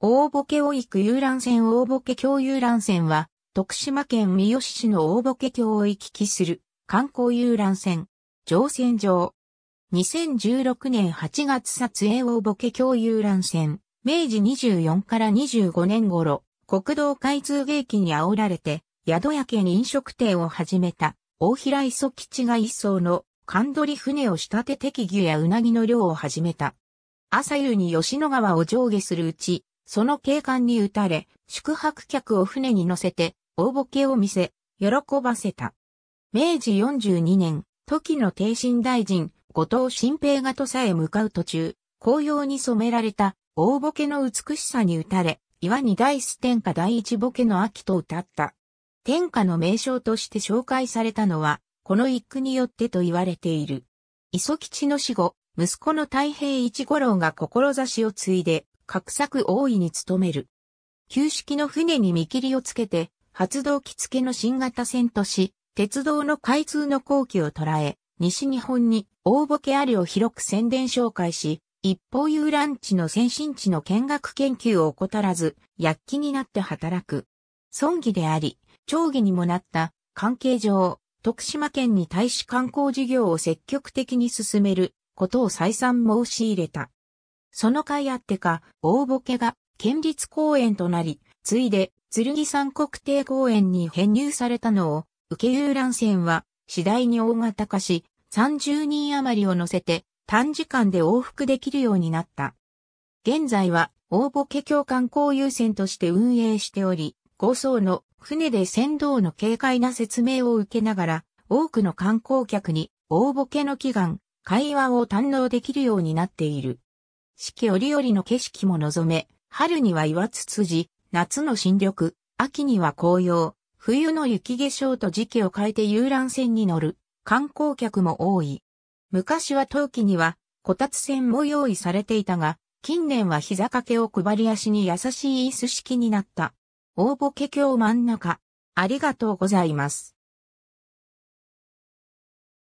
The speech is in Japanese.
大ボケを行く遊覧船大ボケ橋遊覧船は、徳島県三好市の大ボケ橋を行き来する観光遊覧船、乗船場。2016年8月撮影大ボケ橋遊覧船、明治24から25年頃、国道開通芸に煽られて、宿屋に飲食店を始めた、大平磯吉が一層の、寒取船を仕立て適牛やうなぎの漁を始めた。朝夕に吉野川を上下するうち、その警官に撃たれ、宿泊客を船に乗せて、大ボケを見せ、喜ばせた。明治42年、時の帝臣大臣、後藤新平が土佐へ向かう途中、紅葉に染められた大ボケの美しさに打たれ、岩に大ス天下第一ボケの秋と歌った。天下の名称として紹介されたのは、この一句によってと言われている。磯吉の死後、息子の太平一五郎が志を継いで、格索大いに努める。旧式の船に見切りをつけて、発動機付けの新型船とし、鉄道の開通の後期を捉え、西日本に大ボケありを広く宣伝紹介し、一方遊覧地の先進地の見学研究を怠らず、躍起になって働く。尊義であり、長義にもなった関係上、徳島県に対し観光事業を積極的に進めることを再三申し入れた。その甲斐あってか、大ボケが県立公園となり、ついで、剣山国定公園に編入されたのを、受け遊覧船は、次第に大型化し、30人余りを乗せて、短時間で往復できるようになった。現在は、大ボケ教官交流船として運営しており、5層の船で船頭の軽快な説明を受けながら、多くの観光客に、大ボケの祈願、会話を堪能できるようになっている。四季折々の景色も望め、春には岩つつじ、夏の新緑、秋には紅葉、冬の雪化粧と時期を変えて遊覧船に乗る観光客も多い。昔は冬季にはこたつ船も用意されていたが、近年は膝掛けを配り足に優しい椅子式になった。大ボケ橋真ん中。ありがとうございます。